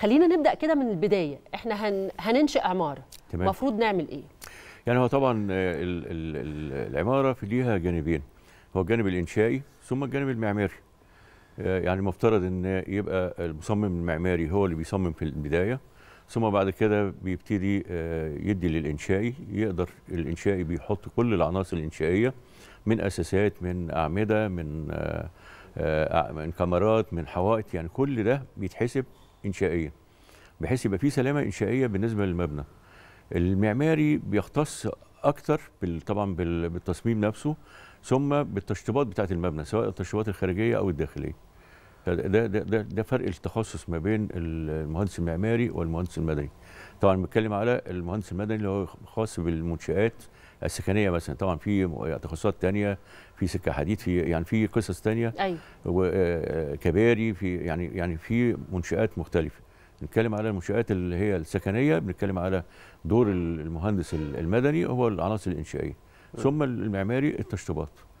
خلينا نبدا كده من البدايه احنا هن... هننشئ عماره المفروض نعمل ايه يعني هو طبعا ال... ال... ال... العماره في ليها جانبين هو الجانب الانشائي ثم الجانب المعماري آه، يعني مفترض ان يبقى المصمم المعماري هو اللي بيصمم في البدايه ثم بعد كده بيبتدي آه، يدي للانشائي يقدر الانشائي بيحط كل العناصر الانشائيه من اساسات من اعمده من آه، من كاميرات من حوائط يعني كل ده بيتحسب انشائيه بحيث يبقى في سلامه انشائيه بالنسبه للمبنى المعماري بيختص اكتر طبعا بالتصميم نفسه ثم بالتشطيبات بتاعه المبنى سواء التشطيبات الخارجيه او الداخليه ده ده ده, ده فرق التخصص ما بين المهندس المعماري والمهندس المدني طبعا بنتكلم على المهندس المدني اللي هو خاص بالمنشآت السكنيه مثلا طبعا في تخصصات ثانيه في سكه حديد في يعني في قصص ثانيه ايوه آه، وكباري في يعني يعني في منشآت مختلفه بنتكلم على المنشآت اللي هي السكنيه بنتكلم على دور المهندس المدني هو العناصر الانشائيه ثم المعماري التشطيبات